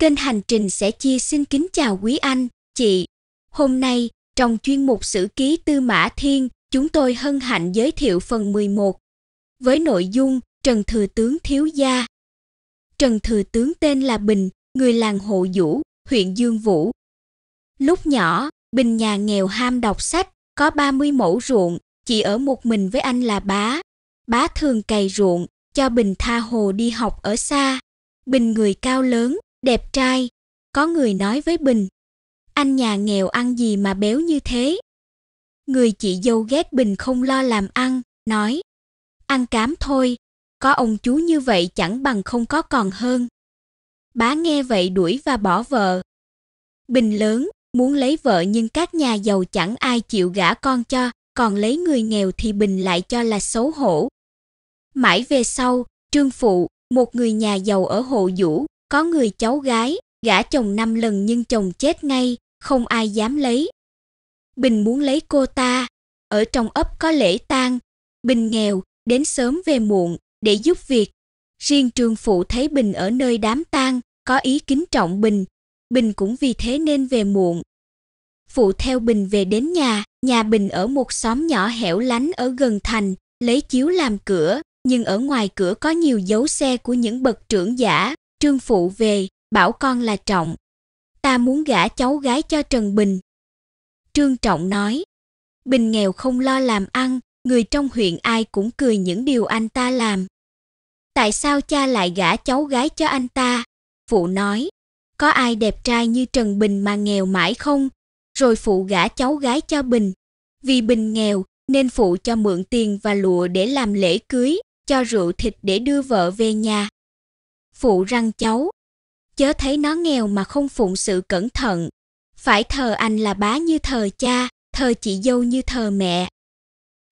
Kênh Hành Trình sẽ chia xin kính chào quý anh, chị. Hôm nay, trong chuyên mục Sử ký Tư Mã Thiên, chúng tôi hân hạnh giới thiệu phần 11 với nội dung Trần Thừa Tướng Thiếu Gia. Trần Thừa Tướng tên là Bình, người làng Hộ Vũ, huyện Dương Vũ. Lúc nhỏ, Bình nhà nghèo ham đọc sách, có 30 mẫu ruộng, chỉ ở một mình với anh là bá. Bá thường cày ruộng, cho Bình tha hồ đi học ở xa. Bình người cao lớn, đẹp trai, có người nói với Bình. Anh nhà nghèo ăn gì mà béo như thế? Người chị dâu ghét Bình không lo làm ăn, nói. Ăn cám thôi, có ông chú như vậy chẳng bằng không có còn hơn. Bá nghe vậy đuổi và bỏ vợ. Bình lớn, muốn lấy vợ nhưng các nhà giàu chẳng ai chịu gả con cho, còn lấy người nghèo thì Bình lại cho là xấu hổ. Mãi về sau, Trương Phụ, một người nhà giàu ở Hồ Dũ, có người cháu gái, gả chồng năm lần nhưng chồng chết ngay, không ai dám lấy. Bình muốn lấy cô ta, ở trong ấp có lễ tang, Bình nghèo, đến sớm về muộn để giúp việc. Riêng trường phụ thấy Bình ở nơi đám tang, có ý kính trọng Bình, Bình cũng vì thế nên về muộn. Phụ theo Bình về đến nhà, nhà Bình ở một xóm nhỏ hẻo lánh ở gần thành, lấy chiếu làm cửa, nhưng ở ngoài cửa có nhiều dấu xe của những bậc trưởng giả, Trương Phụ về, bảo con là Trọng. Ta muốn gả cháu gái cho Trần Bình. Trương Trọng nói, Bình nghèo không lo làm ăn, người trong huyện ai cũng cười những điều anh ta làm. Tại sao cha lại gả cháu gái cho anh ta? Phụ nói, có ai đẹp trai như Trần Bình mà nghèo mãi không? Rồi phụ gả cháu gái cho Bình. Vì Bình nghèo nên phụ cho mượn tiền và lụa để làm lễ cưới, cho rượu thịt để đưa vợ về nhà phụ răng cháu. Chớ thấy nó nghèo mà không phụng sự cẩn thận. Phải thờ anh là bá như thờ cha, thờ chị dâu như thờ mẹ.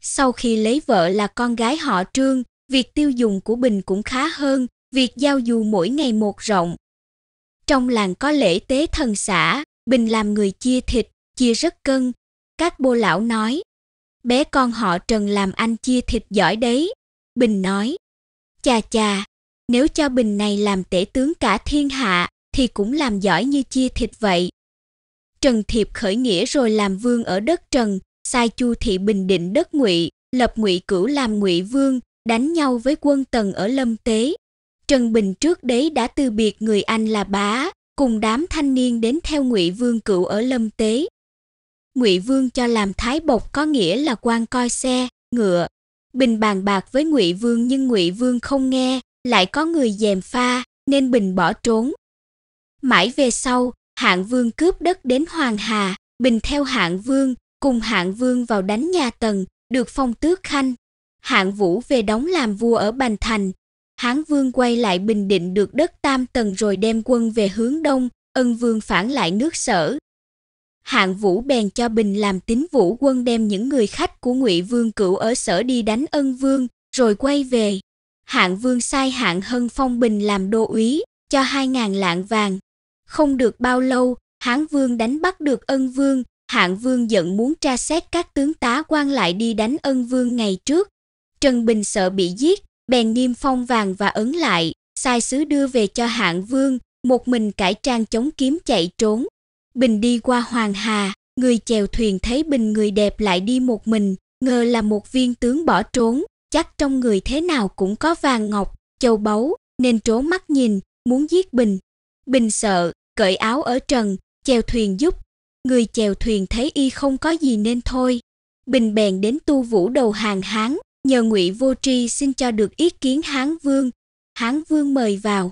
Sau khi lấy vợ là con gái họ Trương, việc tiêu dùng của Bình cũng khá hơn, việc giao du mỗi ngày một rộng. Trong làng có lễ tế thần xã, Bình làm người chia thịt, chia rất cân. Các bô lão nói, bé con họ Trần làm anh chia thịt giỏi đấy. Bình nói, chà chà, nếu cho bình này làm tể tướng cả thiên hạ thì cũng làm giỏi như chia thịt vậy. Trần Thiệp khởi nghĩa rồi làm vương ở đất Trần, sai Chu Thị Bình định đất Ngụy, lập Ngụy Cửu làm Ngụy Vương, đánh nhau với quân Tần ở Lâm Tế. Trần Bình trước đấy đã từ biệt người anh là bá, cùng đám thanh niên đến theo Ngụy Vương Cửu ở Lâm Tế. Ngụy Vương cho làm thái bộc có nghĩa là quan coi xe, ngựa. Bình bàn bạc với Ngụy Vương nhưng Ngụy Vương không nghe, lại có người dèm pha nên Bình bỏ trốn. Mãi về sau, Hạng Vương cướp đất đến Hoàng Hà, Bình theo Hạng Vương, cùng Hạng Vương vào đánh nhà Tần, được phong tước khanh. Hạng Vũ về đóng làm vua ở Bành Thành. Hán Vương quay lại Bình Định được đất Tam Tần rồi đem quân về hướng đông, Ân Vương phản lại nước Sở. Hạng Vũ bèn cho Bình làm tín vũ quân đem những người khách của Ngụy Vương cửu ở Sở đi đánh Ân Vương, rồi quay về hạng vương sai hạng hân phong bình làm đô úy, cho hai ngàn lạng vàng. Không được bao lâu, Hán vương đánh bắt được ân vương, hạng vương giận muốn tra xét các tướng tá quan lại đi đánh ân vương ngày trước. Trần Bình sợ bị giết, bèn niêm phong vàng và ấn lại, sai sứ đưa về cho hạng vương, một mình cải trang chống kiếm chạy trốn. Bình đi qua Hoàng Hà, người chèo thuyền thấy Bình người đẹp lại đi một mình, ngờ là một viên tướng bỏ trốn, chắc trong người thế nào cũng có vàng ngọc, châu báu, nên trố mắt nhìn, muốn giết Bình. Bình sợ, cởi áo ở trần, chèo thuyền giúp. Người chèo thuyền thấy y không có gì nên thôi. Bình bèn đến tu vũ đầu hàng Hán, nhờ Ngụy Vô Tri xin cho được ý kiến Hán Vương. Hán Vương mời vào.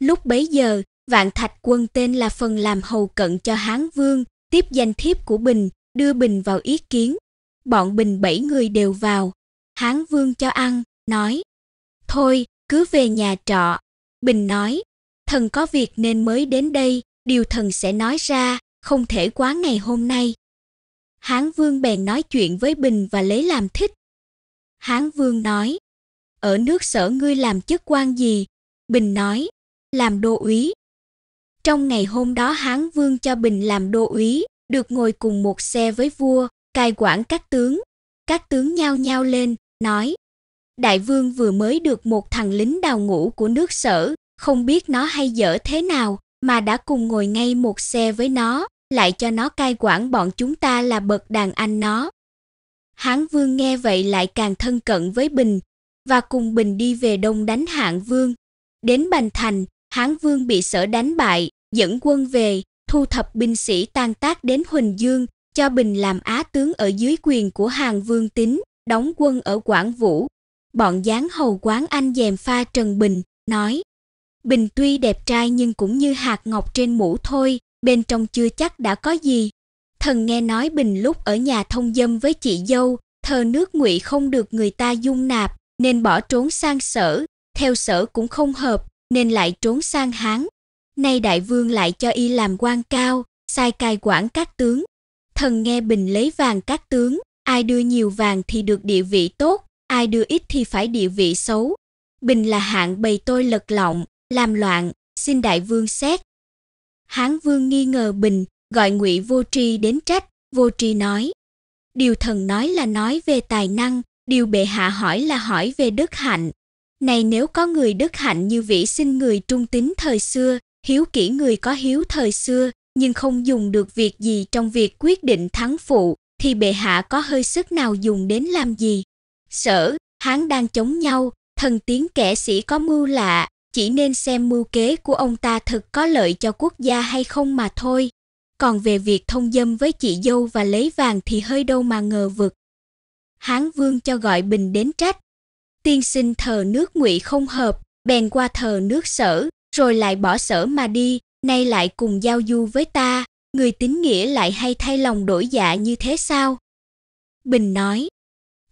Lúc bấy giờ, Vạn Thạch Quân tên là phần làm hầu cận cho Hán Vương, tiếp danh thiếp của Bình, đưa Bình vào ý kiến. Bọn Bình bảy người đều vào. Hán Vương cho ăn, nói: "Thôi, cứ về nhà trọ." Bình nói: "Thần có việc nên mới đến đây, điều thần sẽ nói ra, không thể quá ngày hôm nay." Hán Vương bèn nói chuyện với Bình và lấy làm thích. Hán Vương nói: "Ở nước Sở ngươi làm chức quan gì?" Bình nói: "Làm đô úy." Trong ngày hôm đó Hán Vương cho Bình làm đô úy, được ngồi cùng một xe với vua, cai quản các tướng. Các tướng nhao nhao lên, nói: "Đại vương vừa mới được một thằng lính đào ngũ của nước Sở, không biết nó hay dở thế nào mà đã cùng ngồi ngay một xe với nó, lại cho nó cai quản bọn chúng ta là bậc đàn anh nó." Hán Vương nghe vậy lại càng thân cận với Bình và cùng Bình đi về đông đánh Hạng Vương. Đến Bành Thành, Hán Vương bị Sở đánh bại, dẫn quân về, thu thập binh sĩ tan tác đến Huỳnh Dương, cho Bình làm á tướng ở dưới quyền của Hàng Vương Tín đóng quân ở Quảng Vũ. Bọn gián hầu quán anh dèm pha Trần Bình, nói Bình tuy đẹp trai nhưng cũng như hạt ngọc trên mũ thôi, bên trong chưa chắc đã có gì. Thần nghe nói Bình lúc ở nhà thông dâm với chị dâu, thờ nước ngụy không được người ta dung nạp, nên bỏ trốn sang sở, theo sở cũng không hợp, nên lại trốn sang Hán. Nay đại vương lại cho y làm quan cao, sai cai quản các tướng. Thần nghe Bình lấy vàng các tướng, ai đưa nhiều vàng thì được địa vị tốt, ai đưa ít thì phải địa vị xấu. Bình là hạng bầy tôi lật lọng, làm loạn, xin đại vương xét. Hán vương nghi ngờ Bình, gọi Ngụy Vô Tri đến trách, Vô Tri nói: "Điều thần nói là nói về tài năng, điều bệ hạ hỏi là hỏi về đức hạnh. Này nếu có người đức hạnh như vĩ sinh người trung tín thời xưa, hiếu kỹ người có hiếu thời xưa, nhưng không dùng được việc gì trong việc quyết định thắng phụ, thì bệ hạ có hơi sức nào dùng đến làm gì. Sở, hắn đang chống nhau, thần tiến kẻ sĩ có mưu lạ, chỉ nên xem mưu kế của ông ta thật có lợi cho quốc gia hay không mà thôi. Còn về việc thông dâm với chị dâu và lấy vàng thì hơi đâu mà ngờ vực. Hán vương cho gọi bình đến trách. Tiên sinh thờ nước ngụy không hợp, bèn qua thờ nước sở, rồi lại bỏ sở mà đi, nay lại cùng giao du với ta, người tín nghĩa lại hay thay lòng đổi dạ như thế sao bình nói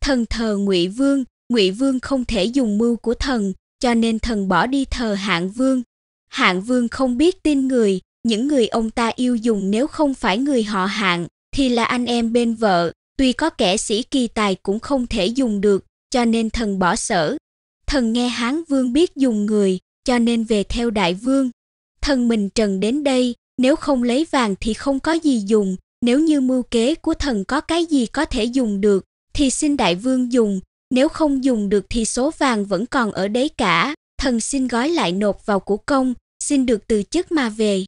thần thờ ngụy vương ngụy vương không thể dùng mưu của thần cho nên thần bỏ đi thờ hạng vương hạng vương không biết tin người những người ông ta yêu dùng nếu không phải người họ hạng thì là anh em bên vợ tuy có kẻ sĩ kỳ tài cũng không thể dùng được cho nên thần bỏ sở thần nghe hán vương biết dùng người cho nên về theo đại vương thần mình trần đến đây nếu không lấy vàng thì không có gì dùng, nếu như mưu kế của thần có cái gì có thể dùng được, thì xin đại vương dùng, nếu không dùng được thì số vàng vẫn còn ở đấy cả, thần xin gói lại nộp vào của công, xin được từ chức mà về.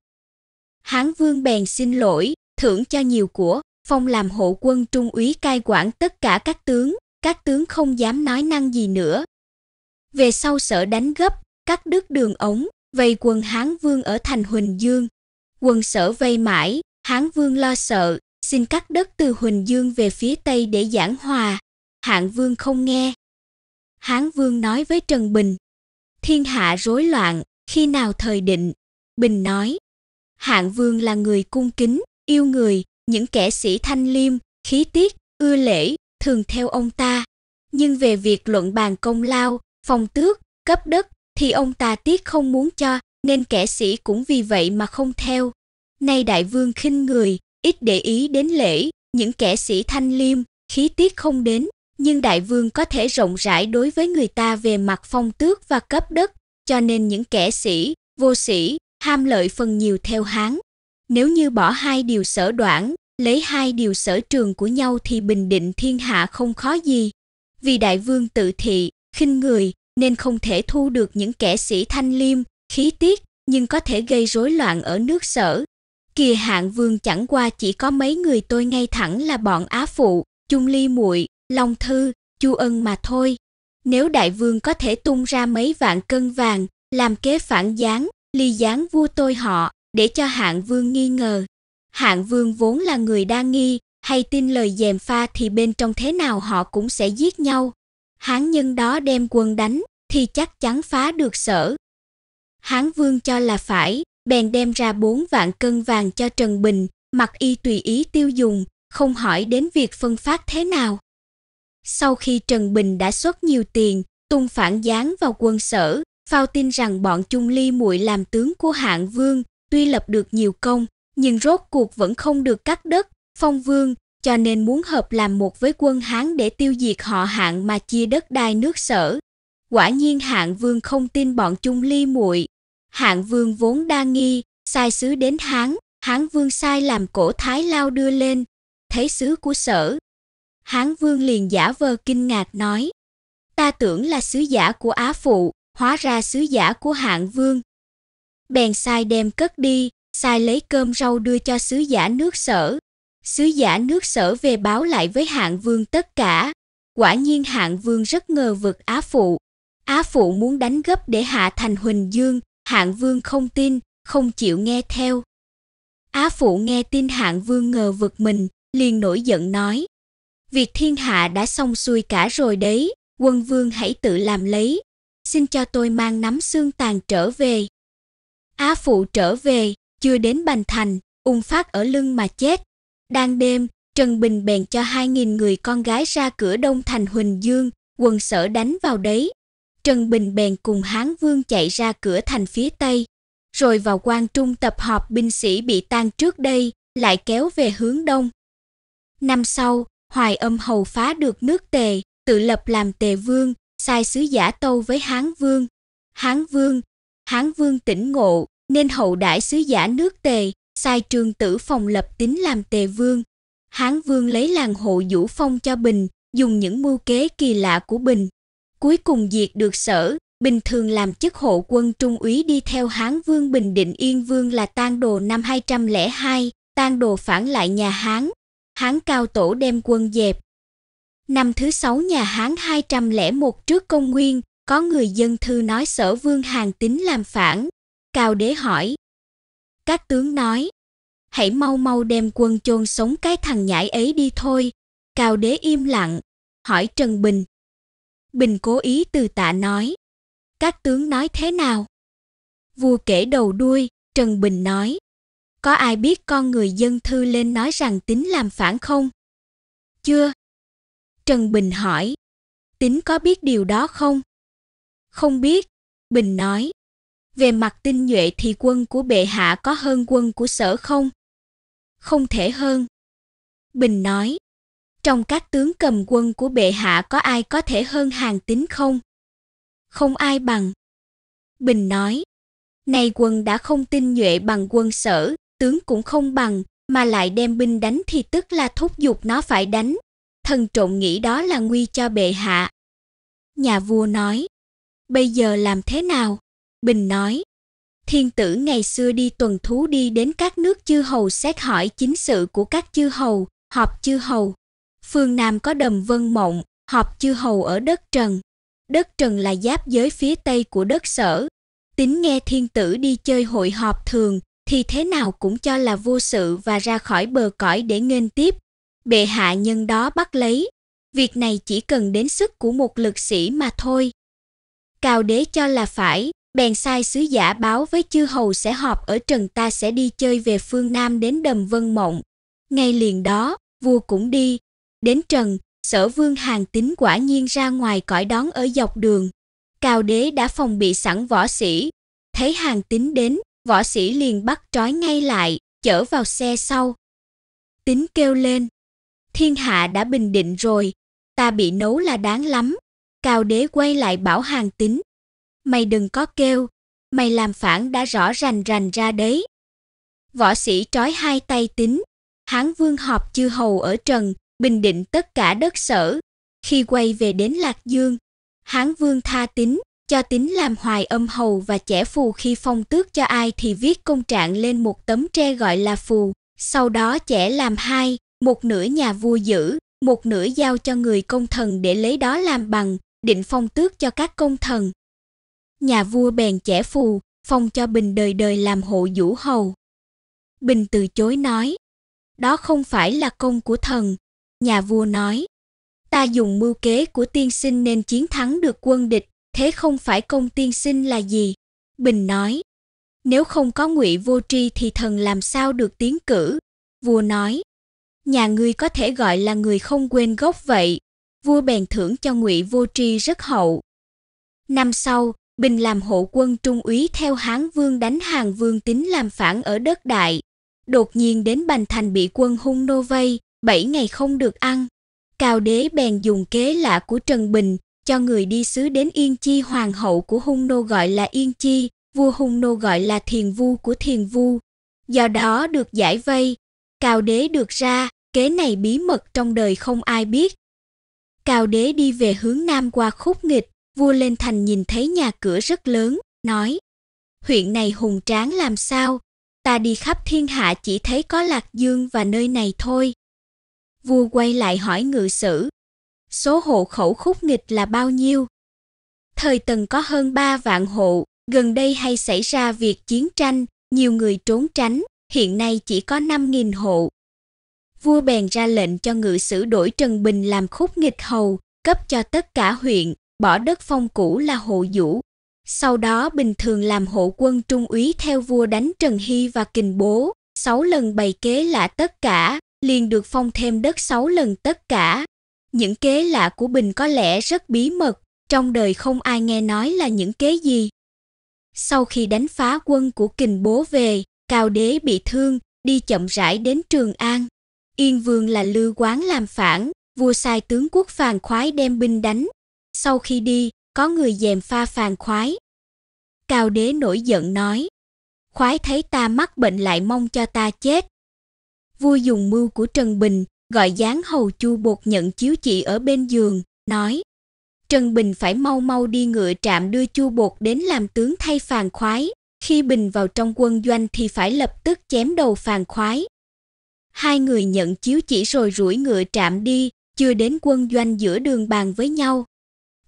Hán vương bèn xin lỗi, thưởng cho nhiều của, phong làm hộ quân trung úy cai quản tất cả các tướng, các tướng không dám nói năng gì nữa. Về sau sở đánh gấp, cắt đứt đường ống, vây quần Hán vương ở thành Huỳnh Dương, quân sở vây mãi, Hán Vương lo sợ, xin cắt đất từ Huỳnh Dương về phía Tây để giảng hòa. Hạng Vương không nghe. Hán Vương nói với Trần Bình, thiên hạ rối loạn, khi nào thời định? Bình nói, Hạng Vương là người cung kính, yêu người, những kẻ sĩ thanh liêm, khí tiết, ưa lễ, thường theo ông ta. Nhưng về việc luận bàn công lao, phong tước, cấp đất thì ông ta tiếc không muốn cho, nên kẻ sĩ cũng vì vậy mà không theo. Nay đại vương khinh người, ít để ý đến lễ, những kẻ sĩ thanh liêm, khí tiết không đến, nhưng đại vương có thể rộng rãi đối với người ta về mặt phong tước và cấp đất, cho nên những kẻ sĩ, vô sĩ, ham lợi phần nhiều theo Hán. Nếu như bỏ hai điều sở đoạn, lấy hai điều sở trường của nhau thì bình định thiên hạ không khó gì. Vì đại vương tự thị, khinh người, nên không thể thu được những kẻ sĩ thanh liêm, khí tiết nhưng có thể gây rối loạn ở nước sở. kỳ hạng vương chẳng qua chỉ có mấy người tôi ngay thẳng là bọn Á Phụ, Chung Ly muội, Long Thư, Chu Ân mà thôi. Nếu đại vương có thể tung ra mấy vạn cân vàng, làm kế phản gián, ly gián vua tôi họ, để cho hạng vương nghi ngờ. Hạng vương vốn là người đa nghi, hay tin lời dèm pha thì bên trong thế nào họ cũng sẽ giết nhau. Hán nhân đó đem quân đánh, thì chắc chắn phá được sở, Hán Vương cho là phải, bèn đem ra bốn vạn cân vàng cho Trần Bình, mặc y tùy ý tiêu dùng, không hỏi đến việc phân phát thế nào. Sau khi Trần Bình đã xuất nhiều tiền, tung phản gián vào quân sở, phao tin rằng bọn Chung Ly muội làm tướng của Hạng Vương, tuy lập được nhiều công, nhưng rốt cuộc vẫn không được cắt đất, phong vương, cho nên muốn hợp làm một với quân Hán để tiêu diệt họ Hạng mà chia đất đai nước sở, Quả nhiên Hạng Vương không tin bọn chung ly muội. Hạng Vương vốn đa nghi, sai sứ đến Hán, Hán Vương sai làm cổ Thái Lao đưa lên, thấy sứ của sở. Hán Vương liền giả vờ kinh ngạc nói, ta tưởng là sứ giả của Á Phụ, hóa ra sứ giả của Hạng Vương. Bèn sai đem cất đi, sai lấy cơm rau đưa cho sứ giả nước sở. Sứ giả nước sở về báo lại với Hạng Vương tất cả. Quả nhiên Hạng Vương rất ngờ vực Á Phụ, Á Phụ muốn đánh gấp để hạ thành Huỳnh Dương, Hạng Vương không tin, không chịu nghe theo. Á Phụ nghe tin Hạng Vương ngờ vực mình, liền nổi giận nói. Việc thiên hạ đã xong xuôi cả rồi đấy, quân vương hãy tự làm lấy, xin cho tôi mang nắm xương tàn trở về. Á Phụ trở về, chưa đến Bành Thành, ung phát ở lưng mà chết. Đang đêm, Trần Bình bèn cho 2.000 người con gái ra cửa Đông Thành Huỳnh Dương, quần sở đánh vào đấy. Trần Bình bèn cùng Hán Vương chạy ra cửa thành phía Tây, rồi vào quan trung tập họp binh sĩ bị tan trước đây, lại kéo về hướng Đông. Năm sau, Hoài Âm Hầu phá được nước Tề, tự lập làm Tề Vương, sai sứ giả tâu với Hán Vương. Hán Vương, Hán Vương tỉnh ngộ, nên hậu đãi sứ giả nước Tề, sai trường tử phòng lập tính làm Tề Vương. Hán Vương lấy làng hộ Vũ Phong cho Bình, dùng những mưu kế kỳ lạ của Bình Cuối cùng diệt được sở, bình thường làm chức hộ quân trung úy đi theo Hán Vương Bình Định Yên Vương là tan đồ năm 202, tan đồ phản lại nhà Hán. Hán Cao Tổ đem quân dẹp. Năm thứ sáu nhà Hán 201 trước công nguyên, có người dân thư nói sở vương hàng tính làm phản. Cao đế hỏi. Các tướng nói, hãy mau mau đem quân chôn sống cái thằng nhãi ấy đi thôi. Cao đế im lặng, hỏi Trần Bình, Bình cố ý từ tạ nói. Các tướng nói thế nào? Vua kể đầu đuôi, Trần Bình nói. Có ai biết con người dân thư lên nói rằng tính làm phản không? Chưa. Trần Bình hỏi. Tính có biết điều đó không? Không biết, Bình nói. Về mặt tinh nhuệ thì quân của bệ hạ có hơn quân của sở không? Không thể hơn. Bình nói trong các tướng cầm quân của bệ hạ có ai có thể hơn hàng tín không? Không ai bằng. Bình nói, nay quân đã không tinh nhuệ bằng quân sở, tướng cũng không bằng, mà lại đem binh đánh thì tức là thúc giục nó phải đánh. Thần trộn nghĩ đó là nguy cho bệ hạ. Nhà vua nói, bây giờ làm thế nào? Bình nói, thiên tử ngày xưa đi tuần thú đi đến các nước chư hầu xét hỏi chính sự của các chư hầu, họp chư hầu, phương Nam có đầm vân mộng, họp chư hầu ở đất trần. Đất trần là giáp giới phía tây của đất sở. Tính nghe thiên tử đi chơi hội họp thường, thì thế nào cũng cho là vô sự và ra khỏi bờ cõi để nghênh tiếp. Bệ hạ nhân đó bắt lấy. Việc này chỉ cần đến sức của một lực sĩ mà thôi. Cao đế cho là phải, bèn sai sứ giả báo với chư hầu sẽ họp ở trần ta sẽ đi chơi về phương Nam đến đầm Vân Mộng. Ngay liền đó, vua cũng đi, Đến trần, sở vương hàng tín quả nhiên ra ngoài cõi đón ở dọc đường. Cao đế đã phòng bị sẵn võ sĩ. Thấy hàng tín đến, võ sĩ liền bắt trói ngay lại, chở vào xe sau. Tín kêu lên. Thiên hạ đã bình định rồi, ta bị nấu là đáng lắm. Cao đế quay lại bảo hàng tín. Mày đừng có kêu, mày làm phản đã rõ rành rành ra đấy. Võ sĩ trói hai tay tín, hán vương họp chư hầu ở trần, bình định tất cả đất sở. Khi quay về đến Lạc Dương, Hán Vương tha tính, cho tính làm hoài âm hầu và trẻ phù khi phong tước cho ai thì viết công trạng lên một tấm tre gọi là phù, sau đó trẻ làm hai, một nửa nhà vua giữ, một nửa giao cho người công thần để lấy đó làm bằng, định phong tước cho các công thần. Nhà vua bèn trẻ phù, phong cho Bình đời đời làm hộ vũ hầu. Bình từ chối nói, đó không phải là công của thần, nhà vua nói: "Ta dùng mưu kế của tiên sinh nên chiến thắng được quân địch, thế không phải công tiên sinh là gì?" Bình nói: "Nếu không có Ngụy Vô Tri thì thần làm sao được tiến cử?" Vua nói: "Nhà ngươi có thể gọi là người không quên gốc vậy." Vua bèn thưởng cho Ngụy Vô Tri rất hậu. Năm sau, Bình làm hộ quân trung úy theo Hán Vương đánh Hàng Vương Tín làm phản ở đất Đại. Đột nhiên đến Bành Thành bị quân hung nô vây, bảy ngày không được ăn. Cao đế bèn dùng kế lạ của Trần Bình cho người đi sứ đến Yên Chi hoàng hậu của Hung Nô gọi là Yên Chi, vua Hung Nô gọi là Thiền Vu của Thiền Vu. Do đó được giải vây, Cao đế được ra, kế này bí mật trong đời không ai biết. Cao đế đi về hướng nam qua khúc nghịch, vua lên thành nhìn thấy nhà cửa rất lớn, nói Huyện này hùng tráng làm sao, ta đi khắp thiên hạ chỉ thấy có Lạc Dương và nơi này thôi vua quay lại hỏi ngự sử, số hộ khẩu khúc nghịch là bao nhiêu? Thời tần có hơn ba vạn hộ, gần đây hay xảy ra việc chiến tranh, nhiều người trốn tránh, hiện nay chỉ có năm nghìn hộ. Vua bèn ra lệnh cho ngự sử đổi Trần Bình làm khúc nghịch hầu, cấp cho tất cả huyện, bỏ đất phong cũ là hộ vũ. Sau đó bình thường làm hộ quân trung úy theo vua đánh Trần Hy và kình bố, sáu lần bày kế lạ tất cả, liền được phong thêm đất sáu lần tất cả. Những kế lạ của Bình có lẽ rất bí mật, trong đời không ai nghe nói là những kế gì. Sau khi đánh phá quân của kình bố về, Cao Đế bị thương, đi chậm rãi đến Trường An. Yên Vương là Lư Quán làm phản, vua sai tướng quốc Phàn Khoái đem binh đánh. Sau khi đi, có người dèm pha Phàn Khoái. Cao Đế nổi giận nói, Khoái thấy ta mắc bệnh lại mong cho ta chết, vua dùng mưu của Trần Bình gọi dáng hầu chu bột nhận chiếu chỉ ở bên giường, nói Trần Bình phải mau mau đi ngựa trạm đưa chu bột đến làm tướng thay phàn khoái, khi Bình vào trong quân doanh thì phải lập tức chém đầu phàn khoái. Hai người nhận chiếu chỉ rồi rủi ngựa trạm đi, chưa đến quân doanh giữa đường bàn với nhau.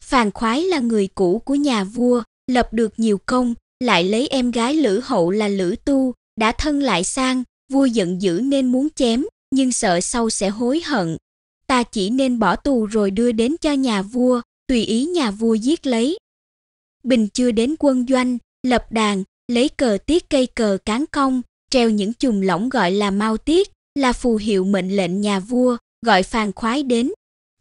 Phàn khoái là người cũ của nhà vua, lập được nhiều công, lại lấy em gái Lữ Hậu là Lữ Tu, đã thân lại sang, vua giận dữ nên muốn chém, nhưng sợ sau sẽ hối hận. Ta chỉ nên bỏ tù rồi đưa đến cho nhà vua, tùy ý nhà vua giết lấy. Bình chưa đến quân doanh, lập đàn, lấy cờ tiết cây cờ cán cong, treo những chùm lỏng gọi là mau tiết, là phù hiệu mệnh lệnh nhà vua, gọi phàn khoái đến.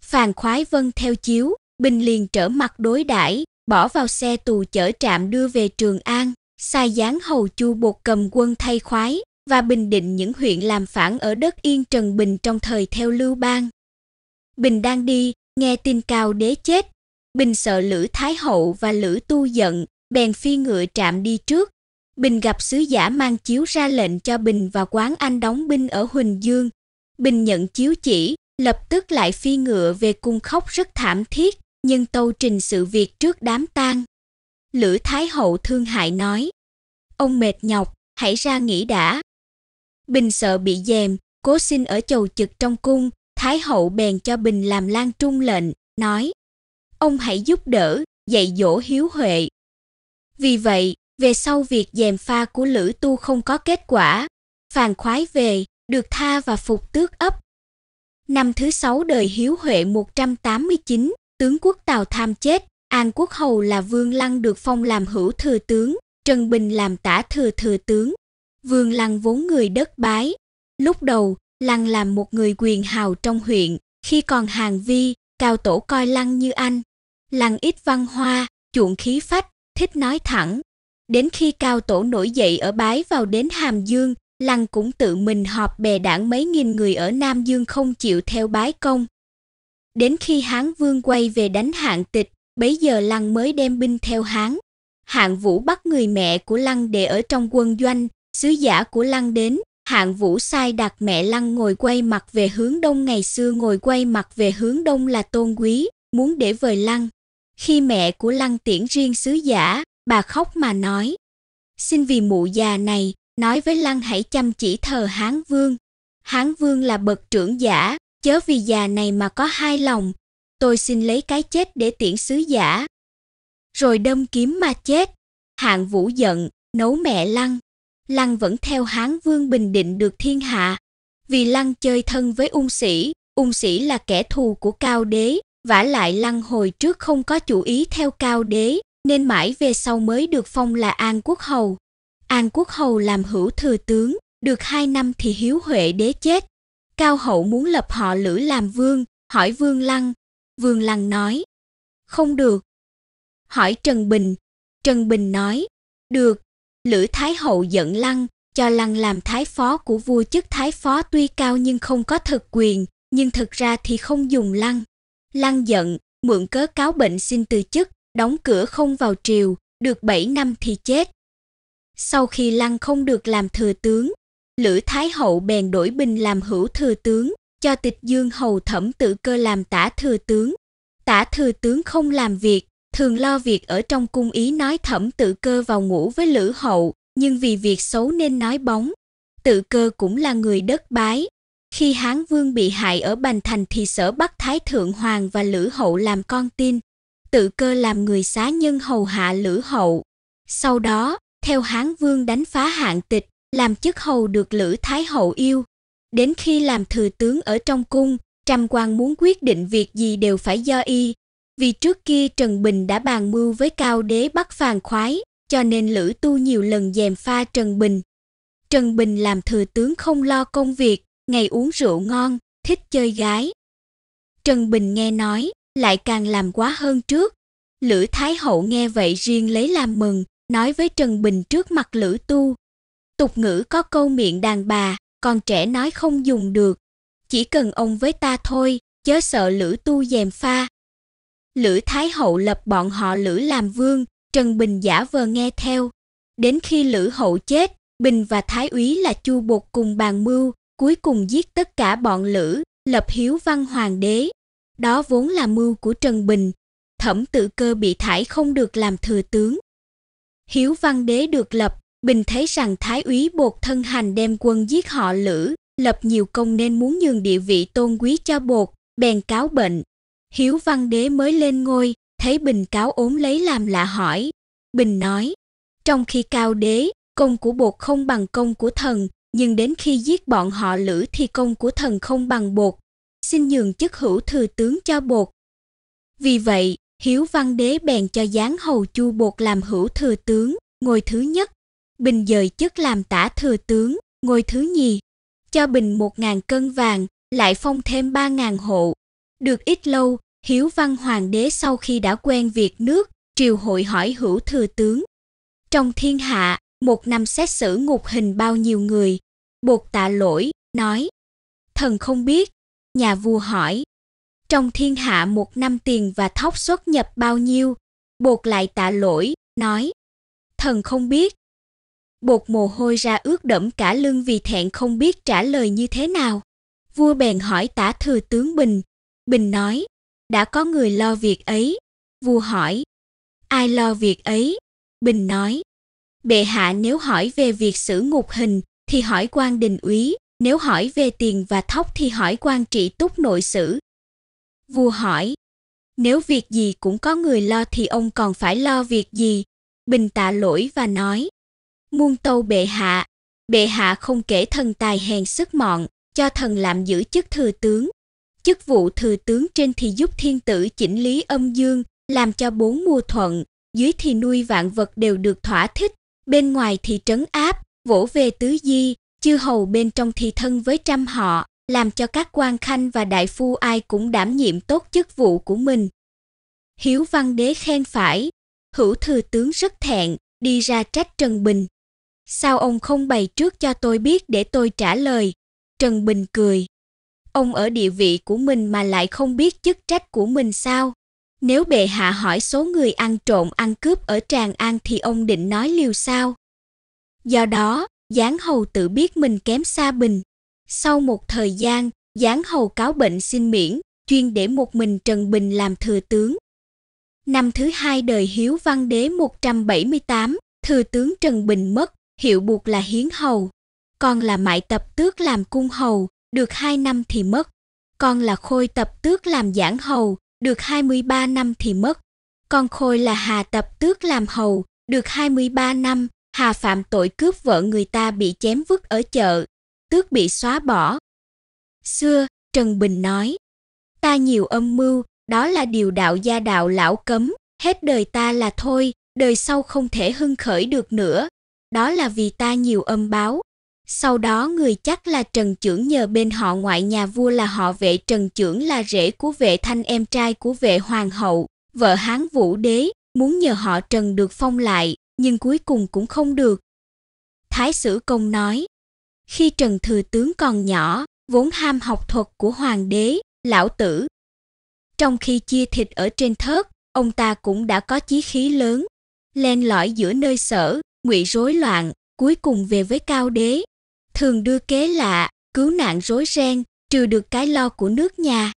Phàn khoái vâng theo chiếu, Bình liền trở mặt đối đãi, bỏ vào xe tù chở trạm đưa về Trường An, sai gián hầu chu bột cầm quân thay khoái và bình định những huyện làm phản ở đất Yên Trần Bình trong thời theo Lưu Bang. Bình đang đi, nghe tin Cao Đế chết, Bình sợ Lữ Thái Hậu và Lữ Tu giận, bèn phi ngựa trạm đi trước. Bình gặp sứ giả mang chiếu ra lệnh cho Bình và quán anh đóng binh ở Huỳnh Dương. Bình nhận chiếu chỉ, lập tức lại phi ngựa về cung khóc rất thảm thiết, nhưng tâu trình sự việc trước đám tang. Lữ Thái Hậu thương hại nói, ông mệt nhọc, hãy ra nghỉ đã, Bình sợ bị dèm, cố xin ở chầu trực trong cung, Thái hậu bèn cho Bình làm lan trung lệnh, nói Ông hãy giúp đỡ, dạy dỗ hiếu huệ. Vì vậy, về sau việc dèm pha của Lữ Tu không có kết quả, phàn khoái về, được tha và phục tước ấp. Năm thứ sáu đời Hiếu Huệ 189, tướng quốc Tào Tham chết, An Quốc Hầu là Vương Lăng được phong làm hữu thừa tướng, Trần Bình làm tả thừa thừa tướng, Vương Lăng vốn người đất bái. Lúc đầu, Lăng làm một người quyền hào trong huyện, khi còn hàng vi, cao tổ coi Lăng như anh. Lăng ít văn hoa, chuộng khí phách, thích nói thẳng. Đến khi cao tổ nổi dậy ở bái vào đến Hàm Dương, Lăng cũng tự mình họp bè đảng mấy nghìn người ở Nam Dương không chịu theo bái công. Đến khi Hán Vương quay về đánh hạng tịch, bấy giờ Lăng mới đem binh theo Hán. Hạng Vũ bắt người mẹ của Lăng để ở trong quân doanh, sứ giả của lăng đến, hạng vũ sai đặt mẹ lăng ngồi quay mặt về hướng đông ngày xưa ngồi quay mặt về hướng đông là tôn quý, muốn để vời lăng. Khi mẹ của lăng tiễn riêng sứ giả, bà khóc mà nói. Xin vì mụ già này, nói với lăng hãy chăm chỉ thờ Hán Vương. Hán Vương là bậc trưởng giả, chớ vì già này mà có hai lòng. Tôi xin lấy cái chết để tiễn sứ giả. Rồi đâm kiếm mà chết. Hạng vũ giận, nấu mẹ lăng. Lăng vẫn theo Hán Vương Bình Định được thiên hạ, vì Lăng chơi thân với ung sĩ, ung sĩ là kẻ thù của Cao Đế, vả lại Lăng hồi trước không có chủ ý theo Cao Đế, nên mãi về sau mới được phong là An Quốc Hầu. An Quốc Hầu làm hữu thừa tướng, được hai năm thì Hiếu Huệ Đế chết. Cao Hậu muốn lập họ Lữ làm vương, hỏi Vương Lăng. Vương Lăng nói, không được. Hỏi Trần Bình. Trần Bình nói, được, Lữ Thái Hậu giận Lăng, cho Lăng làm thái phó của vua chức thái phó tuy cao nhưng không có thực quyền, nhưng thực ra thì không dùng Lăng. Lăng giận, mượn cớ cáo bệnh xin từ chức, đóng cửa không vào triều, được 7 năm thì chết. Sau khi Lăng không được làm thừa tướng, Lữ Thái Hậu bèn đổi binh làm hữu thừa tướng, cho tịch dương hầu thẩm tự cơ làm tả thừa tướng. Tả thừa tướng không làm việc, thường lo việc ở trong cung ý nói thẩm tự cơ vào ngủ với lữ hậu, nhưng vì việc xấu nên nói bóng. Tự cơ cũng là người đất bái. Khi Hán Vương bị hại ở Bành Thành thì sở bắt Thái Thượng Hoàng và Lữ Hậu làm con tin. Tự cơ làm người xá nhân hầu hạ Lữ Hậu. Sau đó, theo Hán Vương đánh phá hạng tịch, làm chức hầu được Lữ Thái Hậu yêu. Đến khi làm thừa tướng ở trong cung, Trăm quan muốn quyết định việc gì đều phải do y, vì trước kia Trần Bình đã bàn mưu với cao đế bắt Phàn Khoái, cho nên Lữ Tu nhiều lần dèm pha Trần Bình. Trần Bình làm thừa tướng không lo công việc, ngày uống rượu ngon, thích chơi gái. Trần Bình nghe nói, lại càng làm quá hơn trước. Lữ Thái Hậu nghe vậy riêng lấy làm mừng, nói với Trần Bình trước mặt Lữ Tu. Tục ngữ có câu miệng đàn bà, con trẻ nói không dùng được. Chỉ cần ông với ta thôi, chớ sợ Lữ Tu dèm pha, Lữ Thái Hậu lập bọn họ Lữ làm vương, Trần Bình giả vờ nghe theo. Đến khi Lữ Hậu chết, Bình và Thái úy là Chu Bột cùng bàn mưu, cuối cùng giết tất cả bọn Lữ, lập hiếu văn hoàng đế. Đó vốn là mưu của Trần Bình. Thẩm tự cơ bị thải không được làm thừa tướng. Hiếu văn đế được lập, Bình thấy rằng Thái úy Bột thân hành đem quân giết họ Lữ, lập nhiều công nên muốn nhường địa vị tôn quý cho Bột, bèn cáo bệnh. Hiếu Văn Đế mới lên ngôi, thấy Bình cáo ốm lấy làm lạ hỏi. Bình nói, trong khi cao đế, công của bột không bằng công của thần, nhưng đến khi giết bọn họ lữ thì công của thần không bằng bột. Xin nhường chức hữu thừa tướng cho bột. Vì vậy, Hiếu Văn Đế bèn cho giáng hầu chu bột làm hữu thừa tướng, ngôi thứ nhất. Bình dời chức làm tả thừa tướng, ngôi thứ nhì. Cho Bình một ngàn cân vàng, lại phong thêm ba ngàn hộ, được ít lâu, Hiếu Văn Hoàng đế sau khi đã quen việc nước, triều hội hỏi hữu thừa tướng. Trong thiên hạ, một năm xét xử ngục hình bao nhiêu người, buộc tạ lỗi, nói. Thần không biết, nhà vua hỏi. Trong thiên hạ một năm tiền và thóc xuất nhập bao nhiêu, buộc lại tạ lỗi, nói. Thần không biết. Bột mồ hôi ra ướt đẫm cả lưng vì thẹn không biết trả lời như thế nào. Vua bèn hỏi tả thừa tướng Bình, Bình nói, đã có người lo việc ấy. Vua hỏi, ai lo việc ấy? Bình nói, bệ hạ nếu hỏi về việc xử ngục hình thì hỏi quan đình úy, nếu hỏi về tiền và thóc thì hỏi quan trị túc nội sử. Vua hỏi, nếu việc gì cũng có người lo thì ông còn phải lo việc gì? Bình tạ lỗi và nói, muôn tâu bệ hạ, bệ hạ không kể thần tài hèn sức mọn, cho thần làm giữ chức thừa tướng, chức vụ thừa tướng trên thì giúp thiên tử chỉnh lý âm dương, làm cho bốn mùa thuận, dưới thì nuôi vạn vật đều được thỏa thích, bên ngoài thì trấn áp, vỗ về tứ di, chư hầu bên trong thì thân với trăm họ, làm cho các quan khanh và đại phu ai cũng đảm nhiệm tốt chức vụ của mình. Hiếu văn đế khen phải, hữu thừa tướng rất thẹn, đi ra trách Trần Bình. Sao ông không bày trước cho tôi biết để tôi trả lời? Trần Bình cười, Ông ở địa vị của mình mà lại không biết chức trách của mình sao? Nếu bệ hạ hỏi số người ăn trộm ăn cướp ở Tràng An thì ông định nói liều sao? Do đó, Giáng Hầu tự biết mình kém xa bình. Sau một thời gian, Giáng Hầu cáo bệnh xin miễn, chuyên để một mình Trần Bình làm thừa tướng. Năm thứ hai đời Hiếu Văn Đế 178, thừa tướng Trần Bình mất, hiệu buộc là Hiến Hầu. Còn là Mại Tập Tước làm cung hầu, được 2 năm thì mất. Con là Khôi tập tước làm giảng hầu, được 23 năm thì mất. Con Khôi là Hà tập tước làm hầu, được 23 năm, Hà phạm tội cướp vợ người ta bị chém vứt ở chợ, tước bị xóa bỏ. Xưa, Trần Bình nói, ta nhiều âm mưu, đó là điều đạo gia đạo lão cấm, hết đời ta là thôi, đời sau không thể hưng khởi được nữa. Đó là vì ta nhiều âm báo, sau đó người chắc là Trần Chưởng nhờ bên họ ngoại nhà vua là họ vệ Trần Chưởng là rể của vệ thanh em trai của vệ hoàng hậu, vợ Hán Vũ Đế, muốn nhờ họ Trần được phong lại, nhưng cuối cùng cũng không được. Thái sử công nói, khi Trần Thừa Tướng còn nhỏ, vốn ham học thuật của hoàng đế, lão tử. Trong khi chia thịt ở trên thớt, ông ta cũng đã có chí khí lớn, len lỏi giữa nơi sở, ngụy rối loạn, cuối cùng về với cao đế thường đưa kế lạ, cứu nạn rối ren, trừ được cái lo của nước nhà.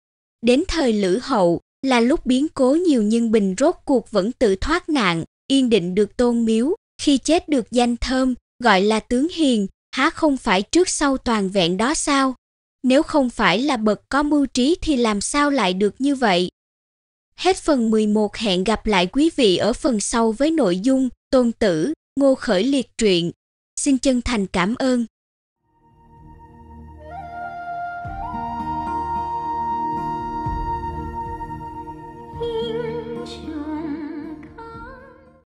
Đến thời Lữ Hậu là lúc biến cố nhiều nhưng Bình rốt cuộc vẫn tự thoát nạn, yên định được tôn miếu, khi chết được danh thơm, gọi là tướng hiền, há không phải trước sau toàn vẹn đó sao? Nếu không phải là bậc có mưu trí thì làm sao lại được như vậy? Hết phần 11 hẹn gặp lại quý vị ở phần sau với nội dung Tôn Tử, Ngô Khởi Liệt truyện. Xin chân thành cảm ơn.